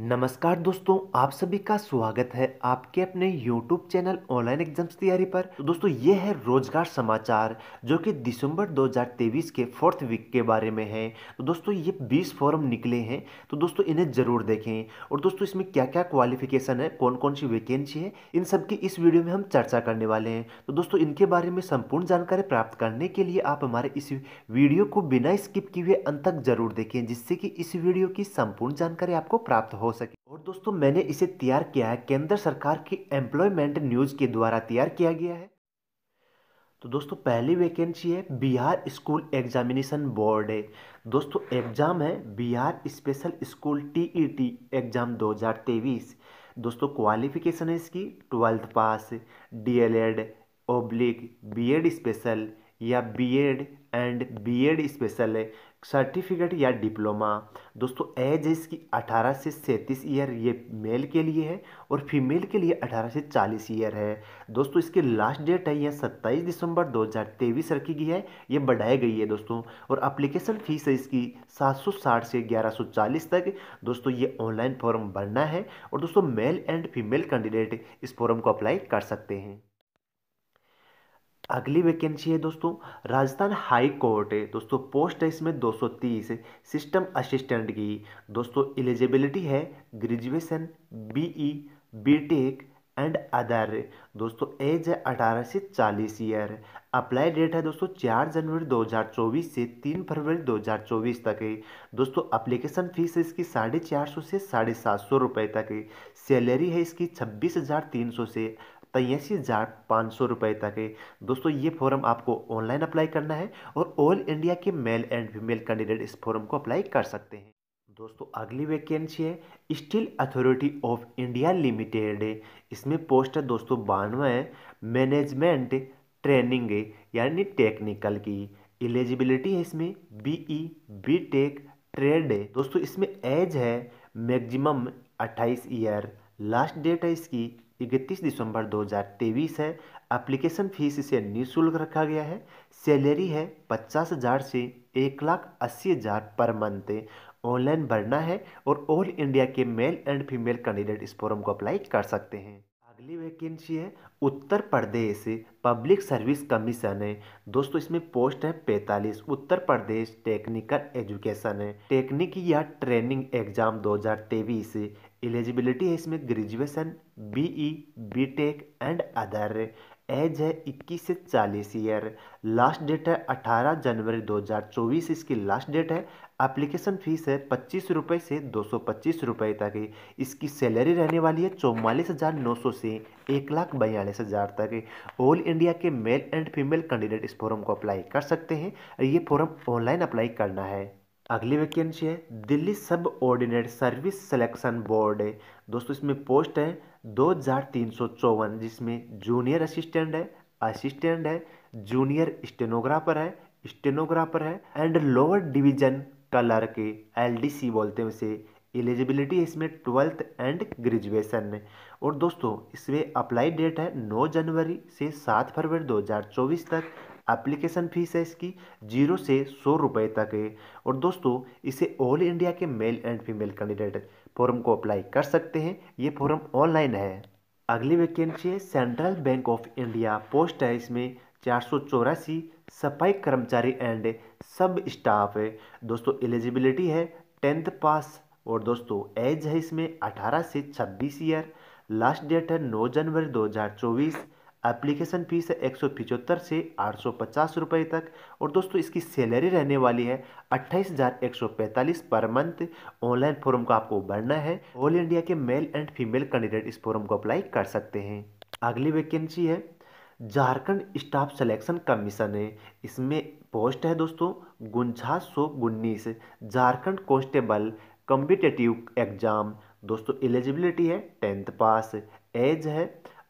नमस्कार दोस्तों आप सभी का स्वागत है आपके अपने YouTube चैनल ऑनलाइन एग्जाम्स तैयारी पर तो दोस्तों ये है रोजगार समाचार जो कि दिसंबर 2023 के फोर्थ वीक के बारे में है तो दोस्तों ये 20 फॉर्म निकले हैं तो दोस्तों इन्हें ज़रूर देखें और दोस्तों इसमें क्या क्या क्वालिफिकेशन है कौन कौन सी वैकेंसी है इन सब की इस वीडियो में हम चर्चा करने वाले हैं तो दोस्तों इनके बारे में संपूर्ण जानकारी प्राप्त करने के लिए आप हमारे इस वीडियो को बिना स्किप किए अंत तक जरूर देखें जिससे कि इस वीडियो की संपूर्ण जानकारी आपको प्राप्त हो हो सके और दोस्तों मैंने इसे तैयार किया है केंद्र सरकार की एम्प्लॉयमेंट न्यूज़ के द्वारा तैयार किया गया है तो दोस्तों पहली वैकेंसी है बिहार स्कूल एग्जामिनेशन बोर्ड है दोस्तों एग्ज़ाम है Bihar special school TET exam 2023 दोस्तों क्वालिफिकेशन है इसकी twelfth pass D L Ed oblique B Ed special या बीएड एंड बीएड स्पेशल है सर्टिफिकेट या डिप्लोमा दोस्तों एज इसकी 18 से सैंतीस ईयर ये मेल के लिए है और फीमेल के लिए 18 से 40 ईयर है दोस्तों इसकी लास्ट डेट है यह 27 दिसंबर 2023 रखी गई है ये बढ़ाई गई है दोस्तों और अप्लीकेशन फ़ीस है इसकी 760 से 1140 तक दोस्तों ये ऑनलाइन फॉर्म भरना है और दोस्तों मेल एंड फीमेल कैंडिडेट इस फॉर्म को अप्लाई कर सकते हैं अगली वैकेंसी है दोस्तों राजस्थान हाई कोर्ट है दोस्तों पोस्ट है इसमें 230 सिस्टम असिस्टेंट की दोस्तों एलिजिबिलिटी है graduation B E B Tech and other दोस्तों एज है अठारह से चालीस ईयर अप्लाई डेट है दोस्तों चार जनवरी 2024 से तीन फरवरी 2024 तक है दोस्तों अप्लीकेशन फीस इसकी साढ़े चार सौ से साढ़े सात सौ रुपये तक है सैलरी है इसकी छब्बीस हज़ार तीन सौ से तेयासी तो हज़ार पाँच सौ रुपये तक है दोस्तों ये फॉर्म आपको ऑनलाइन अप्लाई करना है और ऑल इंडिया के मेल एंड फीमेल कैंडिडेट इस फॉर्म को अप्लाई कर सकते हैं दोस्तों अगली वैकेंसी है steel authority of India limited इसमें पोस्ट है दोस्तों बानवे है मैनेजमेंट ट्रेनिंग यानी टेक्निकल की एलिजिबिलिटी है इसमें बीई बी टेक ट्रेड है दोस्तों इसमें एज है मैक्सिमम 28 ईयर लास्ट डेट है इसकी इकतीस दिसंबर 2023 है एप्लीकेशन फीस इसे निःशुल्क रखा गया है सैलरी है पचास हज़ार से एक लाख अस्सी हज़ार पर मंथ ऑनलाइन भरना है और ऑल इंडिया के मेल एंड फीमेल कैंडिडेट इस फॉर्म को अप्लाई कर सकते हैं अगली वैकेंसी है Uttar Pradesh public service commission है दोस्तों इसमें पोस्ट है पैतालीस उत्तर प्रदेश टेक्निकल एजुकेशन है टेक्निक या ट्रेनिंग एग्जाम 2023 एलिजिबिलिटी है इसमें graduation B E B Tech and other age है 21 से 40 ईयर लास्ट डेट है 18 जनवरी 2024 इसकी लास्ट डेट है एप्लीकेशन फ़ीस है पच्चीस रुपये से दो सौ पच्चीस रुपये तक इसकी सैलरी रहने वाली है चौवालीस हज़ार नौ सौ से एक लाख बयालीस हज़ार तक ऑल इंडिया के मेल एंड फीमेल कैंडिडेट इस फॉरम को अप्लाई कर सकते हैं ये फॉरम ऑनलाइन अप्लाई करना है अगली वैकेंसी है दिल्ली सब ऑर्डिनेट सर्विस सिलेक्शन बोर्ड दोस्तों इसमें पोस्ट है दो हजार तीन सौ चौवन जिसमें जूनियर असिस्टेंट है असिस्टेंट है जूनियर स्टेनोग्राफर है स्टेनोग्राफर है एंड लोअर डिवीजन कलर के एलडीसी बोलते हैं उसे एलिजिबिलिटी इसमें ट्वेल्थ एंड ग्रेजुएशन और दोस्तों इसमें अप्लाई डेट है 9 जनवरी से 7 फरवरी 2024 तक एप्लीकेशन फ़ीस है इसकी जीरो से सौ रुपये तक है और दोस्तों इसे ऑल इंडिया के male and female candidate form को अप्लाई कर सकते हैं ये फॉर्म ऑनलाइन है अगली वैकेंसी है central bank of India post है इसमें चार सौ चौरासी सफाई कर्मचारी एंड सब स्टाफ है दोस्तों एलिजिबिलिटी है टेंथ पास और दोस्तों एज है इसमें 18 से 26 ईयर लास्ट डेट है 9 जनवरी एप्लीकेशन फ़ीस है एक सौ से आठ सौ पचास तक और दोस्तों इसकी सैलरी रहने वाली है अट्ठाईस हज़ार एक सौ पैंतालीस पर मंथ ऑनलाइन फॉर्म का आपको भरना है ऑल इंडिया के मेल एंड फीमेल कैंडिडेट इस फॉर्म को अप्लाई कर सकते हैं अगली वैकेंसी है झारखंड स्टाफ सिलेक्शन कमीशन है इसमें पोस्ट है दोस्तों गुंजा सौ उन्नीस झारखंड कॉन्स्टेबल कम्पिटेटिव एग्ज़ाम दोस्तों एलिजिबिलिटी है टेंथ पास एज है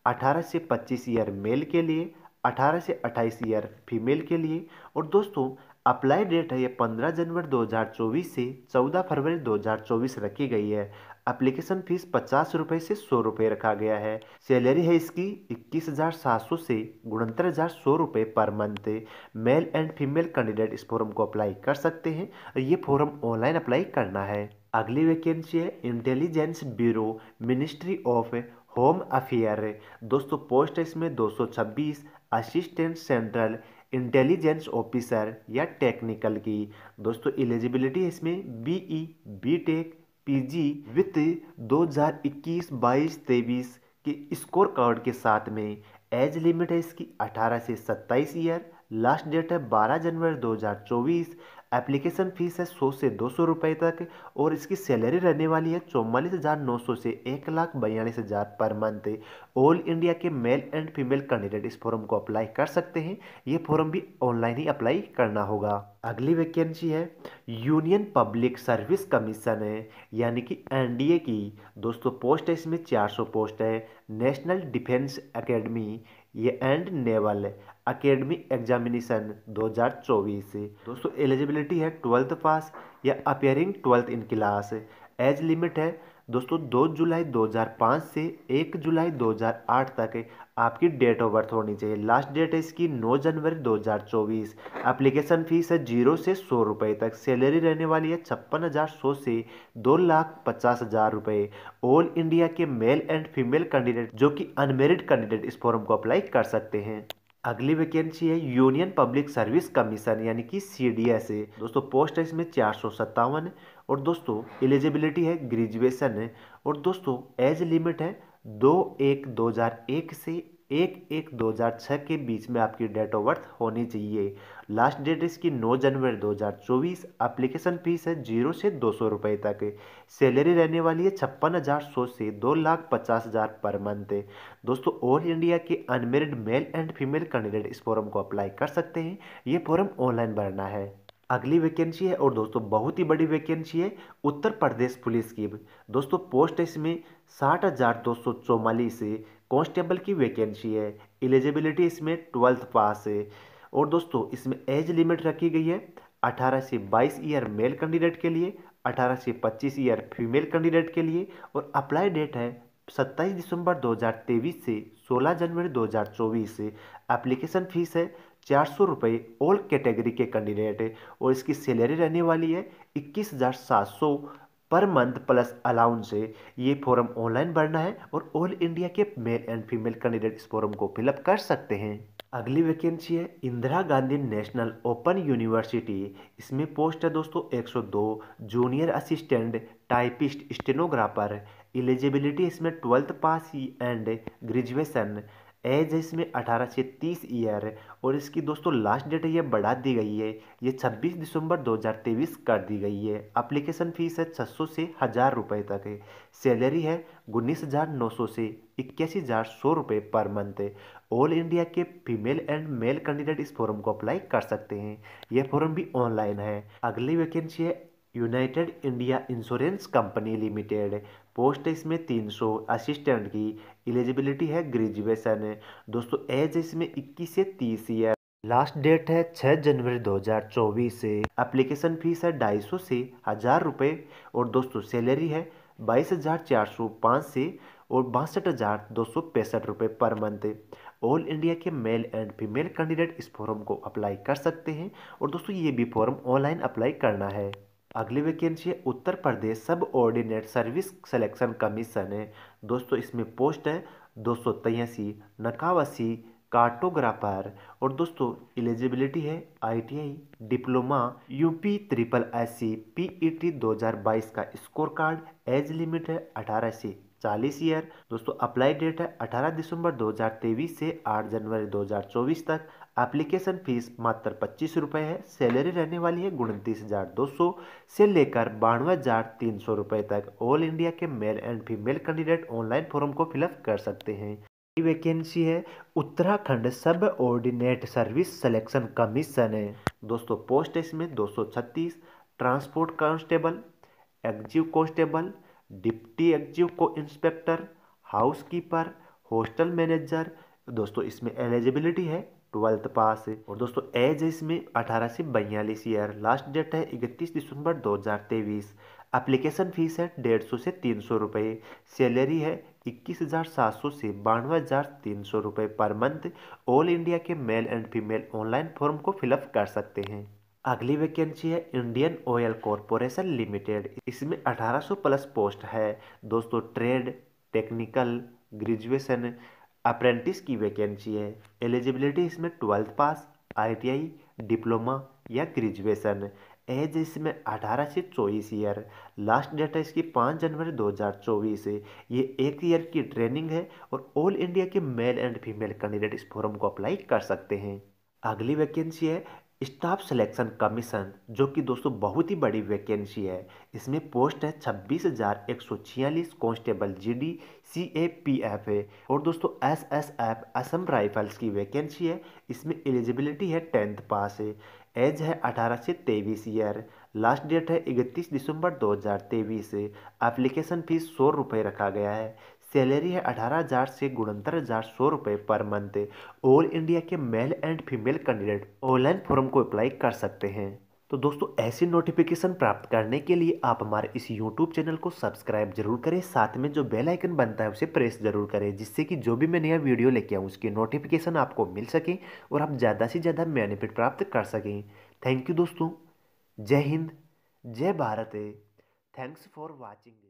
18 से 25 ईयर मेल के लिए 18 से 28 ईयर फीमेल के लिए और दोस्तों अप्लाई डेट है ये 15 जनवरी 2024 से 14 फरवरी 2024 रखी गई है अप्लीकेशन फीस पचास रुपये से सौ रुपये रखा गया है सैलरी है इसकी इक्कीस हज़ार सात सौ से उनहत्तर हज़ार सौ रुपये per month male and female candidate इस फॉर्म को अप्लाई कर सकते हैं और ये फॉर्म ऑनलाइन अप्लाई करना है अगली वैकेंसी है intelligence bureau ministry of home affair दोस्तों पोस्ट है इसमें 226 असिस्टेंट सेंट्रल इंटेलिजेंस ऑफिसर या टेक्निकल की दोस्तों एलिजिबिलिटी है इसमें बीई बीटेक पीजी वित्त 2021-22 तेईस के स्कोर कार्ड के साथ में एज लिमिट है इसकी 18 से 27 ईयर लास्ट डेट है 12 जनवरी 2024 एप्लीकेशन फ़ीस है सौ से दो सौ तक और इसकी सैलरी रहने वाली है चौवालीस हज़ार नौ सौ से एक लाख बयालीस हज़ार पर मंथ ऑल इंडिया के मेल एंड फीमेल कैंडिडेट इस फॉर्म को अप्लाई कर सकते हैं ये फॉर्म भी ऑनलाइन ही अप्लाई करना होगा अगली वैकेंसी है यूनियन पब्लिक सर्विस कमीशन है यानी कि एनडीए की दोस्तों पोस्ट है इसमें 400 पोस्ट है नेशनल डिफेंस एकेडमी ये एंड नेवल अकेडमिक एग्जामिनेशन 2024 दोस्तों एलिजिबिलिटी है ट्वेल्थ पास या appearing twelfth in class age limit है दोस्तों 2 जुलाई 2005 से 1 जुलाई 2008 तक आपकी डेट ऑफ बर्थ होनी चाहिए लास्ट डेट है इसकी 9 जनवरी 2024 एप्लीकेशन फ़ीस है जीरो से सौ रुपये तक सैलरी रहने वाली है छप्पन हज़ार सौ से दो लाख पचास हज़ार रुपये ऑल इंडिया के मेल एंड फीमेल कैंडिडेट जो कि अनमेरिड कैंडिडेट इस फॉर्म को अप्लाई कर सकते हैं अगली वैकेंसी है यूनियन पब्लिक सर्विस कमीशन यानी कि सी डी एस ए दोस्तों पोस्ट है इसमें चार सौ सत्तावन और दोस्तों एलिजिबिलिटी है ग्रेजुएशन है और दोस्तों एज लिमिट है दो एक दो हज़ार एक से एक एक 2006 के बीच में आपकी डेट ऑफ बर्थ होनी चाहिए लास्ट डेट इसकी 9 जनवरी 2024 एप्लीकेशन फीस है जीरो से दो सौ रुपये तक सैलरी रहने वाली है छप्पन हज़ार सौ से दो लाख पचास हज़ार पर मंथ दोस्तों ऑल इंडिया के unmarried male and female candidate इस फॉरम को अप्लाई कर सकते हैं ये फॉरम ऑनलाइन भरना है अगली वैकेंसी है और दोस्तों बहुत ही बड़ी वैकेंसी है उत्तर प्रदेश पुलिस की दोस्तों पोस्ट इसमें साठ हज़ार दो सौ चौवालीस कांस्टेबल की वैकेंसी है एलिजिबिलिटी इसमें ट्वेल्थ पास है और दोस्तों इसमें एज लिमिट रखी गई है 18 से 22 ईयर मेल कैंडिडेट के लिए 18 से 25 ईयर फीमेल कैंडिडेट के लिए और अप्लाई डेट है 27 दिसंबर 2023 से 16 जनवरी 2024 से एप्लीकेशन फ़ीस है चार सौ रुपये ऑल कैटेगरी के कैंडिडेट है और इसकी सैलरी रहने वाली है इक्कीस हज़ार सात सौ पर मंथ प्लस अलाउंस है ये फॉरम ऑनलाइन भरना है और ऑल इंडिया के मेल एंड फीमेल कैंडिडेट इस फॉरम को फिलअप कर सकते हैं अगली वैकेंसी है Indira Gandhi national open university इसमें पोस्ट है दोस्तों 102 junior assistant typist stenographer eligibility इसमें twelfth pass and graduation age है इसमें अठारह से तीस ईयर है और इसकी दोस्तों लास्ट डेट ये बढ़ा दी गई है ये छब्बीस दिसंबर 2023 कर दी गई है अप्लीकेशन फ़ीस है छः सौ से हज़ार रुपये तक है सैलरी है उन्नीस हज़ार नौ सौ से इक्यासी हज़ार सौ रुपये पर मंथ है ऑल इंडिया के फीमेल एंड मेल कैंडिडेट इस फॉरम को अप्लाई कर सकते हैं यह फॉरम भी ऑनलाइन है अगली वैकेंसी है united India insurance company limited post इसमें 300 असिस्टेंट की एलिजिबिलिटी है ग्रेजुएशन दोस्तों एज इसमें 21 से 30 ईयर लास्ट डेट है 6 जनवरी 2024 से एप्लीकेशन फीस है ढाई सौ से हज़ार रुपये और दोस्तों सैलरी है बाईस हज़ार चार सौ पाँच से और बासठ हज़ार दो सौ पैंसठ रुपये पर मंथ ऑल इंडिया के मेल एंड फीमेल कैंडिडेट इस फॉर्म को अप्लाई कर सकते हैं और दोस्तों ये भी फॉर्म ऑनलाइन अप्लाई करना है अगली वैकेंसी है उत्तर प्रदेश सब ऑर्डिनेट सर्विस सिलेक्शन कमीशन है दोस्तों इसमें पोस्ट है दो सौ तेयासी नकावासी कार्टोग्राफर और दोस्तों एलिजिबिलिटी है आईटीआई डिप्लोमा यूपी ट्रिपल दो पीईटी 2022 का स्कोर कार्ड एज लिमिट है अठारह से चालीस ईयर दोस्तों अप्लाई डेट है अठारह दिसंबर 2023 से आठ जनवरी 2024 तक एप्लीकेशन फीस मात्र पच्चीस रुपये है सैलरी रहने वाली है उनतीस हज़ार दो सौ से लेकर बानवे हज़ार तीन सौ रुपये तक ऑल इंडिया के male and female candidate online form को फिलअप कर सकते हैं वैकेंसी है उत्तराखंड सब ऑर्डिनेट सर्विस सिलेक्शन कमीशन है दोस्तों पोस्ट दो इसमें छत्तीस transport constable executive constable deputy executive को इंस्पेक्टर हाउसकीपर हॉस्टल मैनेजर दोस्तों इसमें एलिजिबिलिटी है ट्वेल्थ पास और दोस्तों एज है इसमें अठारह से बयालीस ईयर लास्ट डेट है इकतीस दिसंबर दो हज़ार तेईस अप्लीकेशन फ़ीस है डेढ़ सौ से तीन सौ रुपये सैलरी है इक्कीस हज़ार सात सौ से बानवे हज़ार तीन सौ रुपये पर मंथ ऑल इंडिया के male and female online form को फिलअप कर सकते हैं अगली वैकेंसी है इंडियन ऑयल कॉरपोरेशन लिमिटेड इसमें अठारह सौ प्लस पोस्ट है दोस्तों ट्रेड टेक्निकल ग्रेजुएशन अप्रेंटिस की वैकेंसी है एलिजिबिलिटी इसमें ट्वेल्थ पास आईटीआई डिप्लोमा या ग्रेजुएशन एज इसमें 18 से चौबीस ईयर लास्ट डेट है इसकी 5 जनवरी 2024 ये एक ईयर की ट्रेनिंग है और ऑल इंडिया के मेल एंड फीमेल कैंडिडेट इस फॉर्म को अप्लाई कर सकते हैं अगली वैकेंसी है स्टाफ सिलेक्शन कमीशन जो कि दोस्तों बहुत ही बड़ी वैकेंसी है इसमें पोस्ट है छब्बीस हज़ार एक सौ छियालीस constable G D C A P F है और दोस्तों S S F Assam rifles की वैकेंसी है इसमें एलिजिबिलिटी है टेंथ पास है एज है अठारह से तेईस ईयर लास्ट डेट है इकतीस दिसंबर दो हजार तेईस एप्लीकेशन फ़ीस सौ रुपये रखा गया है सैलरी है अठारह हज़ार से गुणतर हज़ार सौ रुपये पर मंथ ऑल इंडिया के male and female candidate online form को अप्लाई कर सकते हैं तो दोस्तों ऐसी नोटिफिकेशन प्राप्त करने के लिए आप हमारे इस यूट्यूब चैनल को सब्सक्राइब जरूर करें साथ में जो बेल आइकन बनता है उसे प्रेस जरूर करें जिससे कि जो भी मैं नया वीडियो लेके आऊँ उसकी नोटिफिकेशन आपको मिल सके और आप ज़्यादा से ज़्यादा बेनिफिट प्राप्त कर सकें थैंक यू दोस्तों जय हिंद जय भारत थैंक्स फॉर वॉचिंग